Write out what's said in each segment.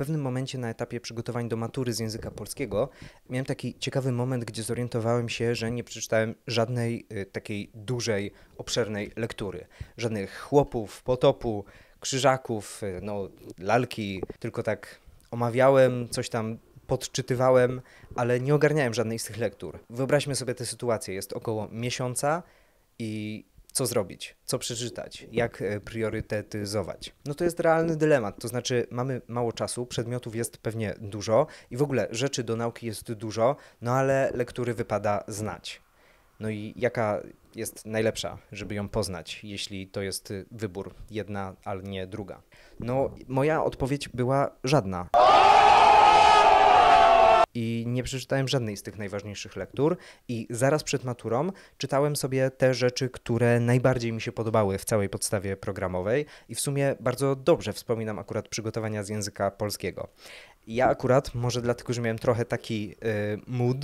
pewnym momencie na etapie przygotowań do matury z języka polskiego miałem taki ciekawy moment, gdzie zorientowałem się, że nie przeczytałem żadnej y, takiej dużej, obszernej lektury. Żadnych chłopów, potopu, krzyżaków, y, no, lalki, tylko tak omawiałem, coś tam podczytywałem, ale nie ogarniałem żadnej z tych lektur. Wyobraźmy sobie tę sytuację. Jest około miesiąca i co zrobić, co przeczytać, jak e, priorytetyzować. No to jest realny dylemat, to znaczy mamy mało czasu, przedmiotów jest pewnie dużo i w ogóle rzeczy do nauki jest dużo, no ale lektury wypada znać. No i jaka jest najlepsza, żeby ją poznać, jeśli to jest wybór jedna, ale nie druga? No moja odpowiedź była żadna i nie przeczytałem żadnej z tych najważniejszych lektur i zaraz przed maturą czytałem sobie te rzeczy, które najbardziej mi się podobały w całej podstawie programowej i w sumie bardzo dobrze wspominam akurat przygotowania z języka polskiego. Ja akurat, może dlatego, że miałem trochę taki yy, mood,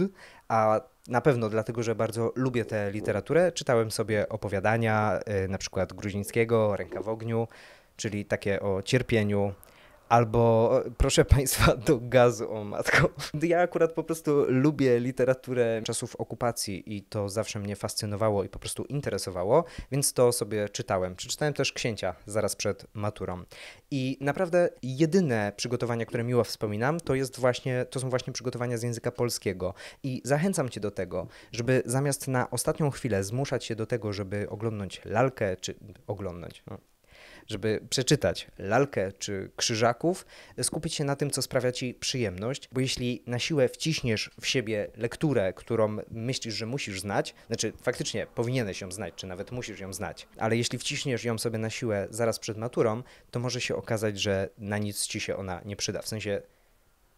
a na pewno dlatego, że bardzo lubię tę literaturę, czytałem sobie opowiadania, y, na przykład Gruzińskiego, Ręka w ogniu, czyli takie o cierpieniu, Albo proszę Państwa do gazu, o matko. Ja akurat po prostu lubię literaturę czasów okupacji i to zawsze mnie fascynowało i po prostu interesowało, więc to sobie czytałem. Przeczytałem też Księcia zaraz przed maturą. I naprawdę jedyne przygotowania, które miło wspominam, to, jest właśnie, to są właśnie przygotowania z języka polskiego. I zachęcam Cię do tego, żeby zamiast na ostatnią chwilę zmuszać się do tego, żeby oglądnąć lalkę, czy oglądać, no żeby przeczytać lalkę czy krzyżaków, skupić się na tym, co sprawia ci przyjemność, bo jeśli na siłę wciśniesz w siebie lekturę, którą myślisz, że musisz znać, znaczy faktycznie powinieneś ją znać, czy nawet musisz ją znać, ale jeśli wciśniesz ją sobie na siłę zaraz przed maturą, to może się okazać, że na nic ci się ona nie przyda. W sensie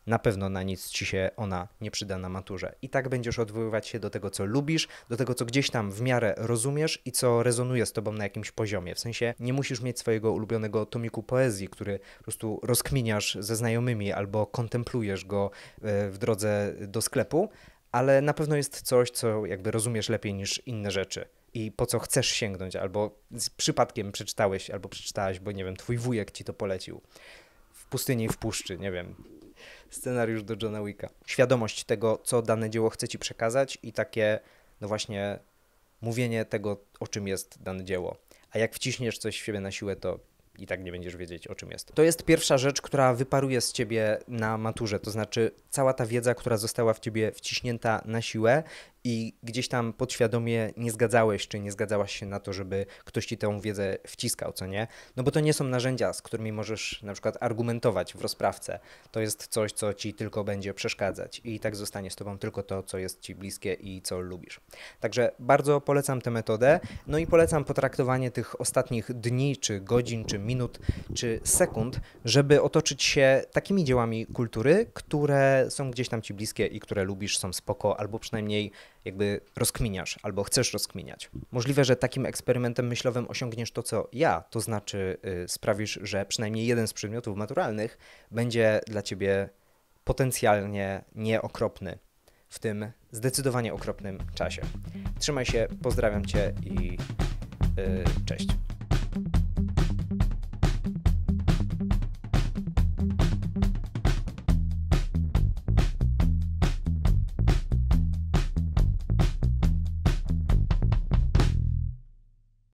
na pewno na nic ci się ona nie przyda na maturze. I tak będziesz odwoływać się do tego, co lubisz, do tego, co gdzieś tam w miarę rozumiesz i co rezonuje z tobą na jakimś poziomie. W sensie nie musisz mieć swojego ulubionego tomiku poezji, który po prostu rozkminiasz ze znajomymi albo kontemplujesz go e, w drodze do sklepu, ale na pewno jest coś, co jakby rozumiesz lepiej niż inne rzeczy i po co chcesz sięgnąć, albo z przypadkiem przeczytałeś, albo przeczytałaś, bo nie wiem, twój wujek ci to polecił. W pustyni, w puszczy, nie wiem scenariusz do Johna Wicka. Świadomość tego, co dane dzieło chce ci przekazać i takie, no właśnie, mówienie tego, o czym jest dane dzieło. A jak wciśniesz coś w siebie na siłę, to i tak nie będziesz wiedzieć, o czym jest. To jest pierwsza rzecz, która wyparuje z ciebie na maturze, to znaczy cała ta wiedza, która została w ciebie wciśnięta na siłę i gdzieś tam podświadomie nie zgadzałeś, czy nie zgadzałaś się na to, żeby ktoś ci tę wiedzę wciskał, co nie? No bo to nie są narzędzia, z którymi możesz na przykład argumentować w rozprawce. To jest coś, co ci tylko będzie przeszkadzać i tak zostanie z tobą tylko to, co jest ci bliskie i co lubisz. Także bardzo polecam tę metodę, no i polecam potraktowanie tych ostatnich dni, czy godzin, czy minut czy sekund, żeby otoczyć się takimi dziełami kultury, które są gdzieś tam ci bliskie i które lubisz, są spoko, albo przynajmniej jakby rozkminiasz, albo chcesz rozkminiać. Możliwe, że takim eksperymentem myślowym osiągniesz to, co ja, to znaczy y, sprawisz, że przynajmniej jeden z przedmiotów naturalnych będzie dla ciebie potencjalnie nieokropny w tym zdecydowanie okropnym czasie. Trzymaj się, pozdrawiam Cię i yy, cześć.